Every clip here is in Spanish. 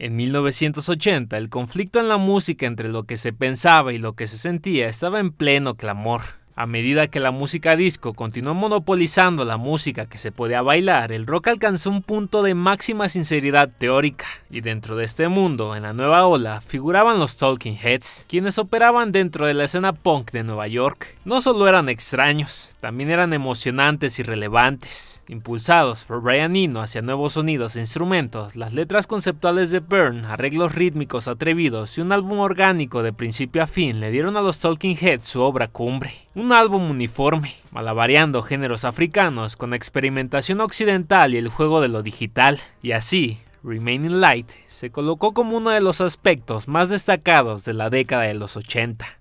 En 1980, el conflicto en la música entre lo que se pensaba y lo que se sentía estaba en pleno clamor. A medida que la música disco continuó monopolizando la música que se podía bailar, el rock alcanzó un punto de máxima sinceridad teórica, y dentro de este mundo, en la nueva ola, figuraban los Talking Heads, quienes operaban dentro de la escena punk de Nueva York. No solo eran extraños, también eran emocionantes y relevantes. Impulsados por Brian Eno hacia nuevos sonidos e instrumentos, las letras conceptuales de Byrne, arreglos rítmicos atrevidos y un álbum orgánico de principio a fin le dieron a los Talking Heads su obra cumbre un álbum uniforme, malavariando géneros africanos con experimentación occidental y el juego de lo digital, y así, Remaining Light se colocó como uno de los aspectos más destacados de la década de los 80.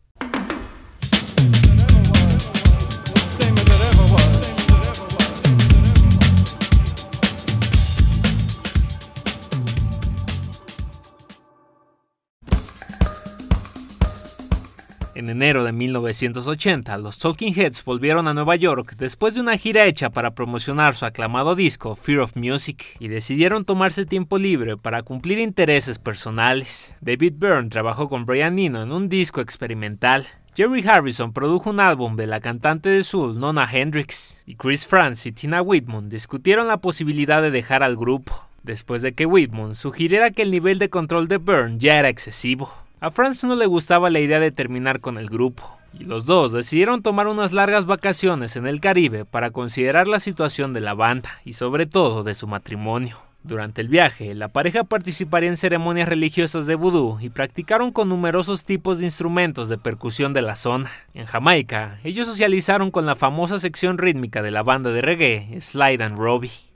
En enero de 1980, los Talking Heads volvieron a Nueva York después de una gira hecha para promocionar su aclamado disco Fear of Music y decidieron tomarse tiempo libre para cumplir intereses personales. David Byrne trabajó con Brian Eno en un disco experimental. Jerry Harrison produjo un álbum de la cantante de soul Nona Hendrix y Chris France y Tina Whitman discutieron la posibilidad de dejar al grupo, después de que Whitman sugiriera que el nivel de control de Byrne ya era excesivo. A Franz no le gustaba la idea de terminar con el grupo, y los dos decidieron tomar unas largas vacaciones en el Caribe para considerar la situación de la banda y sobre todo de su matrimonio. Durante el viaje, la pareja participaría en ceremonias religiosas de vudú y practicaron con numerosos tipos de instrumentos de percusión de la zona. En Jamaica, ellos socializaron con la famosa sección rítmica de la banda de reggae, Slide and Robbie.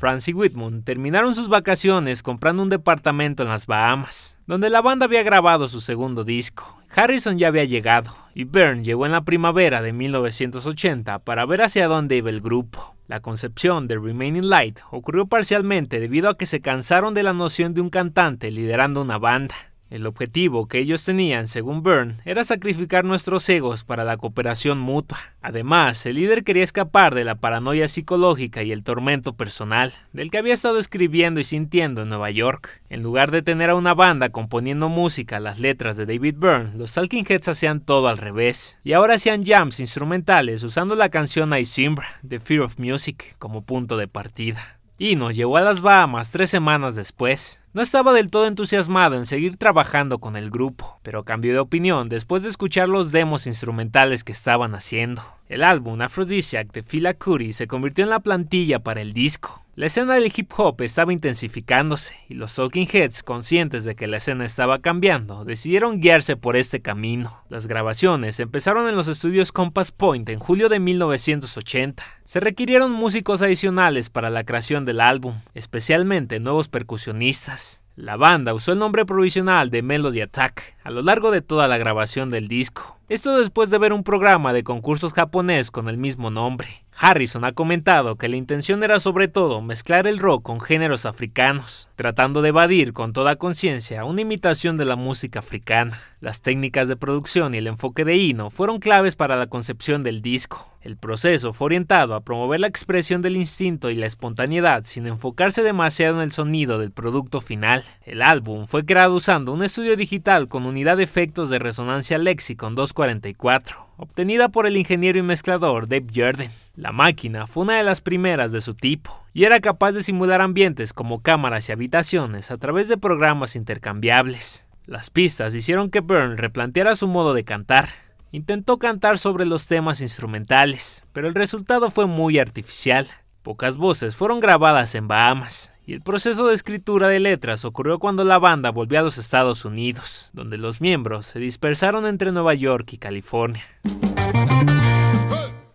Franz y Whitman terminaron sus vacaciones comprando un departamento en las Bahamas, donde la banda había grabado su segundo disco. Harrison ya había llegado, y Byrne llegó en la primavera de 1980 para ver hacia dónde iba el grupo. La concepción de Remaining Light ocurrió parcialmente debido a que se cansaron de la noción de un cantante liderando una banda. El objetivo que ellos tenían, según Byrne, era sacrificar nuestros egos para la cooperación mutua. Además, el líder quería escapar de la paranoia psicológica y el tormento personal del que había estado escribiendo y sintiendo en Nueva York. En lugar de tener a una banda componiendo música las letras de David Byrne, los Talking Heads hacían todo al revés. Y ahora hacían jams instrumentales usando la canción I Simbra de Fear of Music como punto de partida y nos llevó a las Bahamas tres semanas después. No estaba del todo entusiasmado en seguir trabajando con el grupo, pero cambió de opinión después de escuchar los demos instrumentales que estaban haciendo. El álbum Aphrodisiac de Phila Curry se convirtió en la plantilla para el disco. La escena del hip hop estaba intensificándose y los Talking Heads, conscientes de que la escena estaba cambiando, decidieron guiarse por este camino. Las grabaciones empezaron en los estudios Compass Point en julio de 1980. Se requirieron músicos adicionales para la creación del álbum, especialmente nuevos percusionistas. La banda usó el nombre provisional de Melody Attack a lo largo de toda la grabación del disco. Esto después de ver un programa de concursos japonés con el mismo nombre. Harrison ha comentado que la intención era sobre todo mezclar el rock con géneros africanos, tratando de evadir con toda conciencia una imitación de la música africana. Las técnicas de producción y el enfoque de Hino fueron claves para la concepción del disco. El proceso fue orientado a promover la expresión del instinto y la espontaneidad sin enfocarse demasiado en el sonido del producto final. El álbum fue creado usando un estudio digital con unidad de efectos de resonancia Lexicon 244, obtenida por el ingeniero y mezclador Dave Jordan. La máquina fue una de las primeras de su tipo y era capaz de simular ambientes como cámaras y habitaciones a través de programas intercambiables. Las pistas hicieron que Byrne replanteara su modo de cantar, Intentó cantar sobre los temas instrumentales, pero el resultado fue muy artificial. Pocas voces fueron grabadas en Bahamas, y el proceso de escritura de letras ocurrió cuando la banda volvió a los Estados Unidos, donde los miembros se dispersaron entre Nueva York y California.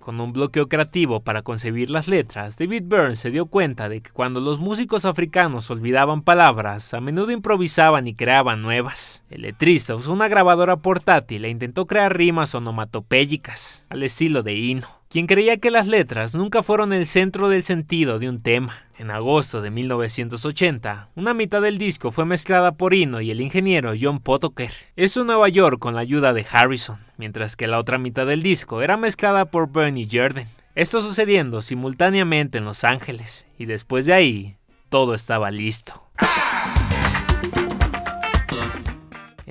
Con un bloqueo creativo para concebir las letras, David Byrne se dio cuenta de que cuando los músicos africanos olvidaban palabras, a menudo improvisaban y creaban nuevas. El letrista usó una grabadora portátil e intentó crear rimas onomatopéyicas, al estilo de hino quien creía que las letras nunca fueron el centro del sentido de un tema. En agosto de 1980, una mitad del disco fue mezclada por Ino y el ingeniero John Potoker. Esto en Nueva York con la ayuda de Harrison, mientras que la otra mitad del disco era mezclada por Bernie Jordan. Esto sucediendo simultáneamente en Los Ángeles, y después de ahí, todo estaba listo.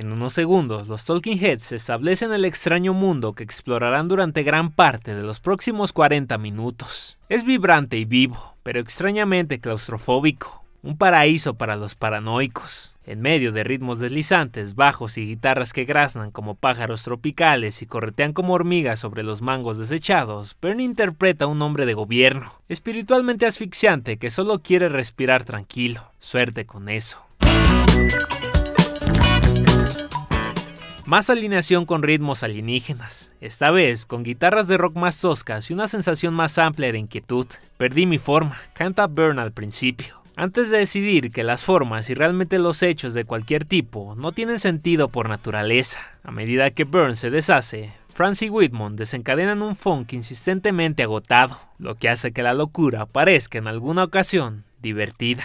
En unos segundos, los Talking Heads se establecen el extraño mundo que explorarán durante gran parte de los próximos 40 minutos. Es vibrante y vivo, pero extrañamente claustrofóbico. Un paraíso para los paranoicos. En medio de ritmos deslizantes, bajos y guitarras que graznan como pájaros tropicales y corretean como hormigas sobre los mangos desechados, Bern interpreta a un hombre de gobierno, espiritualmente asfixiante que solo quiere respirar tranquilo. Suerte con eso. Más alineación con ritmos alienígenas, esta vez con guitarras de rock más toscas y una sensación más amplia de inquietud. Perdí mi forma, canta Burn al principio. Antes de decidir que las formas y realmente los hechos de cualquier tipo no tienen sentido por naturaleza, a medida que Burn se deshace, Francie Whitman desencadenan un funk insistentemente agotado, lo que hace que la locura parezca en alguna ocasión divertida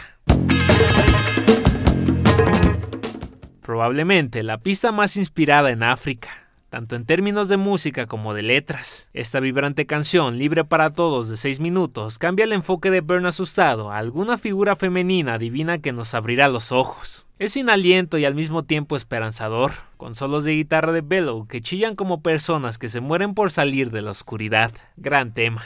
probablemente la pista más inspirada en África tanto en términos de música como de letras. Esta vibrante canción, libre para todos de 6 minutos, cambia el enfoque de Burn asustado a alguna figura femenina divina que nos abrirá los ojos. Es inaliento aliento y al mismo tiempo esperanzador, con solos de guitarra de Bellow que chillan como personas que se mueren por salir de la oscuridad. Gran tema.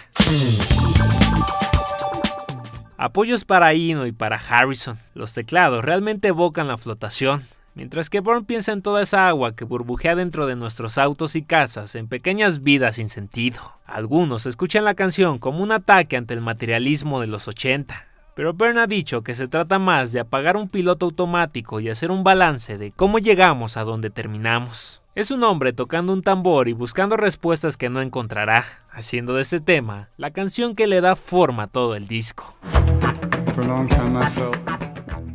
Apoyos para Ino y para Harrison. Los teclados realmente evocan la flotación, Mientras que burn piensa en toda esa agua que burbujea dentro de nuestros autos y casas, en pequeñas vidas sin sentido. Algunos escuchan la canción como un ataque ante el materialismo de los 80. Pero Bern ha dicho que se trata más de apagar un piloto automático y hacer un balance de cómo llegamos a donde terminamos. Es un hombre tocando un tambor y buscando respuestas que no encontrará, haciendo de este tema la canción que le da forma a todo el disco.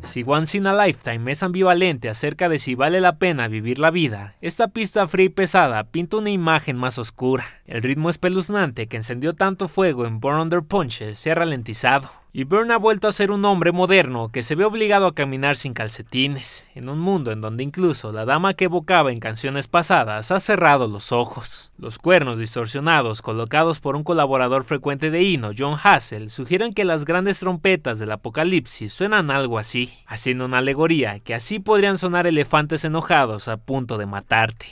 Si Once in Lifetime es ambivalente acerca de si vale la pena vivir la vida, esta pista fría y pesada pinta una imagen más oscura. El ritmo espeluznante que encendió tanto fuego en Born Under Punches se ha ralentizado. Y Byrne ha vuelto a ser un hombre moderno que se ve obligado a caminar sin calcetines, en un mundo en donde incluso la dama que evocaba en canciones pasadas ha cerrado los ojos. Los cuernos distorsionados colocados por un colaborador frecuente de Hino, John Hassel, sugieren que las grandes trompetas del apocalipsis suenan algo así, haciendo una alegoría que así podrían sonar elefantes enojados a punto de matarte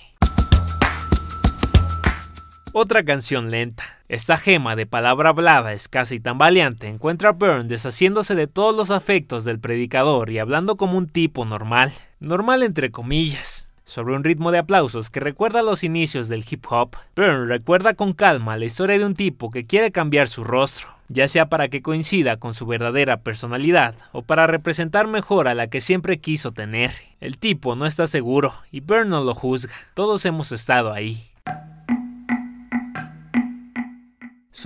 otra canción lenta. Esta gema de palabra hablada, escasa y tambaleante, encuentra a Byrne deshaciéndose de todos los afectos del predicador y hablando como un tipo normal. Normal entre comillas sobre un ritmo de aplausos que recuerda los inicios del hip hop, Byrne recuerda con calma la historia de un tipo que quiere cambiar su rostro, ya sea para que coincida con su verdadera personalidad o para representar mejor a la que siempre quiso tener. El tipo no está seguro y Byrne no lo juzga, todos hemos estado ahí.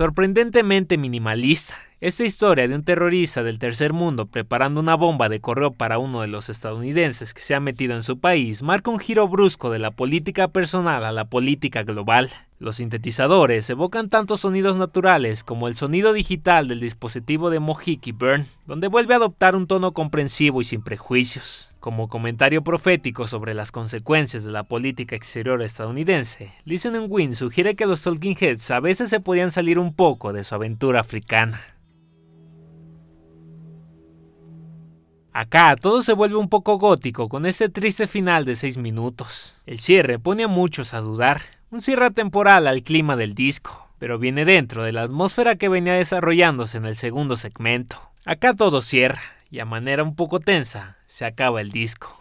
Sorprendentemente minimalista, esta historia de un terrorista del tercer mundo preparando una bomba de correo para uno de los estadounidenses que se ha metido en su país marca un giro brusco de la política personal a la política global. Los sintetizadores evocan tantos sonidos naturales como el sonido digital del dispositivo de Mojiki Burn, donde vuelve a adoptar un tono comprensivo y sin prejuicios. Como comentario profético sobre las consecuencias de la política exterior estadounidense, Listening Win sugiere que los Talking Heads a veces se podían salir un poco de su aventura africana. Acá todo se vuelve un poco gótico con este triste final de 6 minutos. El cierre pone a muchos a dudar, un cierre temporal al clima del disco, pero viene dentro de la atmósfera que venía desarrollándose en el segundo segmento. Acá todo cierra, y a manera un poco tensa, se acaba el disco.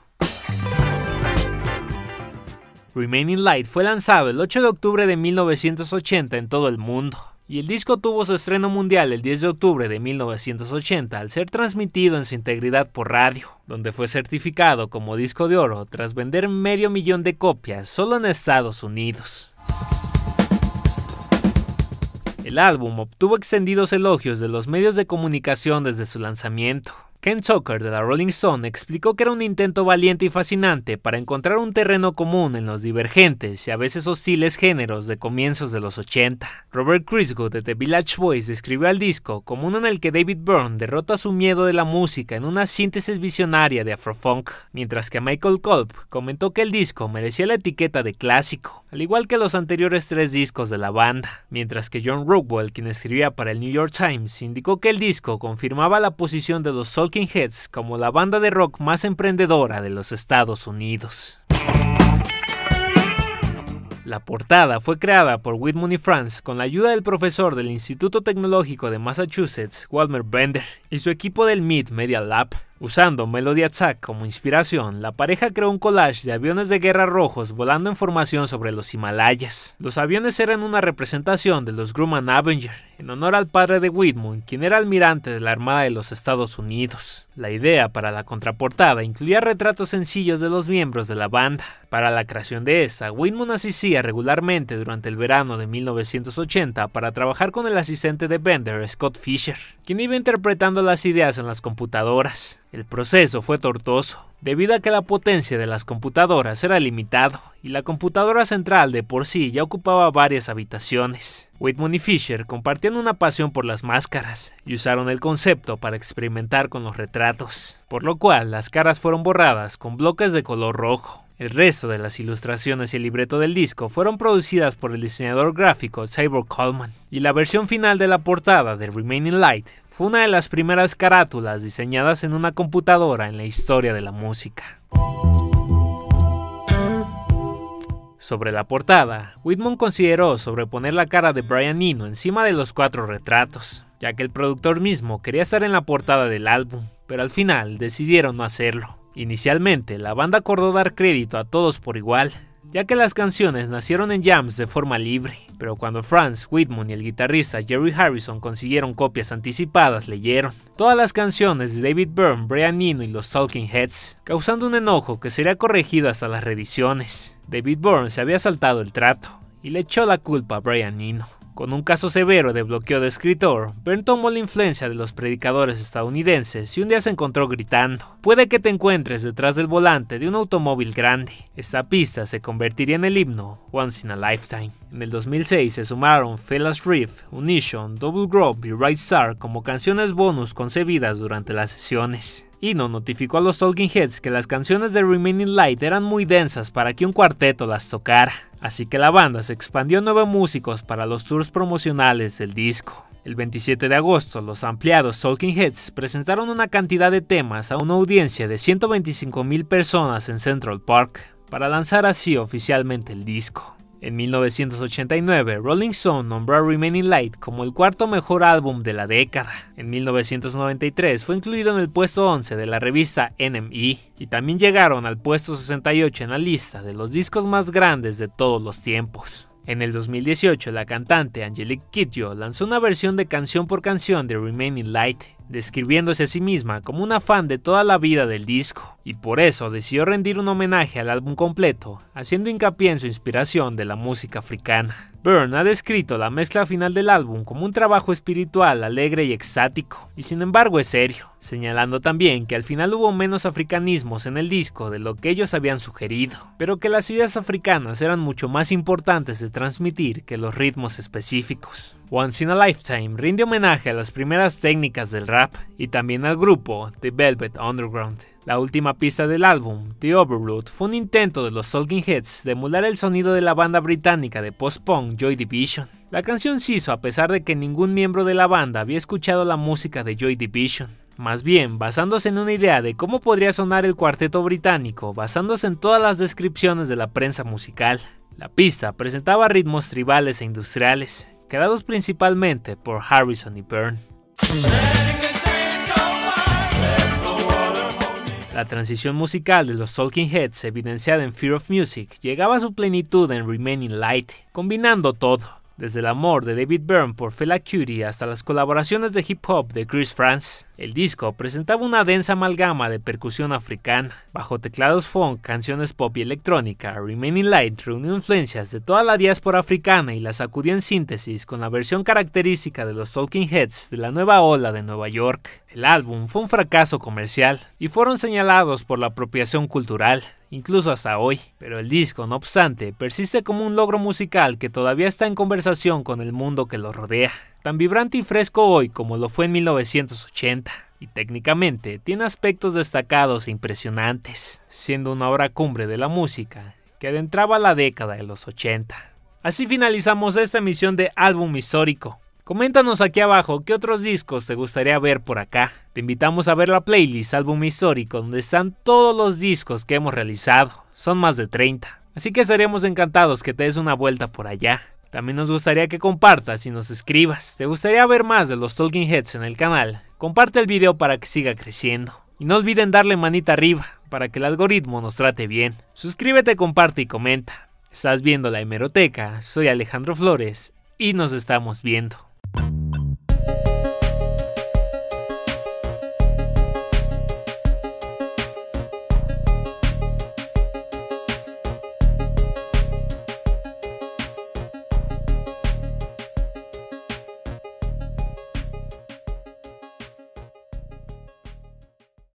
Remaining Light fue lanzado el 8 de octubre de 1980 en todo el mundo, y el disco tuvo su estreno mundial el 10 de octubre de 1980 al ser transmitido en su integridad por radio, donde fue certificado como disco de oro tras vender medio millón de copias solo en Estados Unidos. El álbum obtuvo extendidos elogios de los medios de comunicación desde su lanzamiento, Ken Tucker de la Rolling Stone explicó que era un intento valiente y fascinante para encontrar un terreno común en los divergentes y a veces hostiles géneros de comienzos de los 80. Robert Crisgood de The Village Voice describió al disco como uno en el que David Byrne derrota su miedo de la música en una síntesis visionaria de afrofunk, mientras que Michael Kulp comentó que el disco merecía la etiqueta de clásico, al igual que los anteriores tres discos de la banda, mientras que John Rockwell, quien escribía para el New York Times, indicó que el disco confirmaba la posición de los Heads como la banda de rock más emprendedora de los Estados Unidos. La portada fue creada por Whitman y Franz con la ayuda del profesor del Instituto Tecnológico de Massachusetts, Walmer Bender, y su equipo del Mid Media Lab. Usando Melody Attack como inspiración, la pareja creó un collage de aviones de guerra rojos volando en formación sobre los Himalayas. Los aviones eran una representación de los Grumman Avenger, en honor al padre de Whitman, quien era almirante de la Armada de los Estados Unidos. La idea para la contraportada incluía retratos sencillos de los miembros de la banda. Para la creación de esa, Whitman asistía regularmente durante el verano de 1980 para trabajar con el asistente de Bender, Scott Fisher, quien iba interpretando las ideas en las computadoras. El proceso fue tortuoso, debido a que la potencia de las computadoras era limitada y la computadora central de por sí ya ocupaba varias habitaciones. Whitman y Fisher compartían una pasión por las máscaras y usaron el concepto para experimentar con los retratos, por lo cual las caras fueron borradas con bloques de color rojo. El resto de las ilustraciones y el libreto del disco fueron producidas por el diseñador gráfico Cyber Coleman, y la versión final de la portada de Remaining Light fue una de las primeras carátulas diseñadas en una computadora en la historia de la música. Sobre la portada, Whitman consideró sobreponer la cara de Brian Eno encima de los cuatro retratos, ya que el productor mismo quería estar en la portada del álbum, pero al final decidieron no hacerlo. Inicialmente, la banda acordó dar crédito a todos por igual, ya que las canciones nacieron en jams de forma libre, pero cuando Franz Whitman y el guitarrista Jerry Harrison consiguieron copias anticipadas, leyeron todas las canciones de David Byrne, Brian Eno y los Talking Heads, causando un enojo que sería corregido hasta las reediciones. David Byrne se había saltado el trato y le echó la culpa a Brian Eno. Con un caso severo de bloqueo de escritor, Bern tomó la influencia de los predicadores estadounidenses y un día se encontró gritando, puede que te encuentres detrás del volante de un automóvil grande. Esta pista se convertiría en el himno Once in a Lifetime. En el 2006 se sumaron Fellas Riff, Unition, Double Grove y Right Star como canciones bonus concebidas durante las sesiones. Eno notificó a los Talking Heads que las canciones de Remaining Light eran muy densas para que un cuarteto las tocara, así que la banda se expandió a nueve músicos para los tours promocionales del disco. El 27 de agosto, los ampliados Talking Heads presentaron una cantidad de temas a una audiencia de 125.000 personas en Central Park, para lanzar así oficialmente el disco. En 1989, Rolling Stone nombró a Remaining Light como el cuarto mejor álbum de la década. En 1993 fue incluido en el puesto 11 de la revista NME y también llegaron al puesto 68 en la lista de los discos más grandes de todos los tiempos. En el 2018, la cantante Angelique Kidjo lanzó una versión de canción por canción de Remaining Light describiéndose a sí misma como una fan de toda la vida del disco, y por eso decidió rendir un homenaje al álbum completo, haciendo hincapié en su inspiración de la música africana. ...Burn ha descrito la mezcla final del álbum como un trabajo espiritual, alegre y extático, y sin embargo es serio, señalando también que al final hubo menos africanismos en el disco de lo que ellos habían sugerido, pero que las ideas africanas eran mucho más importantes de transmitir que los ritmos específicos. Once in a Lifetime rinde homenaje a las primeras técnicas del rap y también al grupo The Velvet Underground. La última pista del álbum, The Overload, fue un intento de los Talking Heads de emular el sonido de la banda británica de post-punk Joy Division. La canción se hizo a pesar de que ningún miembro de la banda había escuchado la música de Joy Division. Más bien, basándose en una idea de cómo podría sonar el cuarteto británico, basándose en todas las descripciones de la prensa musical. La pista presentaba ritmos tribales e industriales, creados principalmente por Harrison y Byrne. La transición musical de los Talking Heads, evidenciada en Fear of Music, llegaba a su plenitud en Remaining Light, combinando todo desde el amor de David Byrne por Fela Cutie hasta las colaboraciones de hip hop de Chris France, el disco presentaba una densa amalgama de percusión africana, bajo teclados funk, canciones pop y electrónica. Remaining Light reunió influencias de toda la diáspora africana y las sacudió en síntesis con la versión característica de los Talking Heads de la nueva ola de Nueva York. El álbum fue un fracaso comercial y fueron señalados por la apropiación cultural, incluso hasta hoy. Pero el disco, no obstante, persiste como un logro musical que todavía está en conversación con el mundo que lo rodea, tan vibrante y fresco hoy como lo fue en 1980 y técnicamente tiene aspectos destacados e impresionantes, siendo una obra cumbre de la música que adentraba la década de los 80. Así finalizamos esta emisión de Álbum Histórico. Coméntanos aquí abajo qué otros discos te gustaría ver por acá. Te invitamos a ver la playlist Álbum Histórico donde están todos los discos que hemos realizado. Son más de 30. Así que estaríamos encantados que te des una vuelta por allá. También nos gustaría que compartas y nos escribas. ¿Te gustaría ver más de los Talking Heads en el canal? Comparte el video para que siga creciendo. Y no olviden darle manita arriba para que el algoritmo nos trate bien. Suscríbete, comparte y comenta. Estás viendo la hemeroteca, soy Alejandro Flores y nos estamos viendo.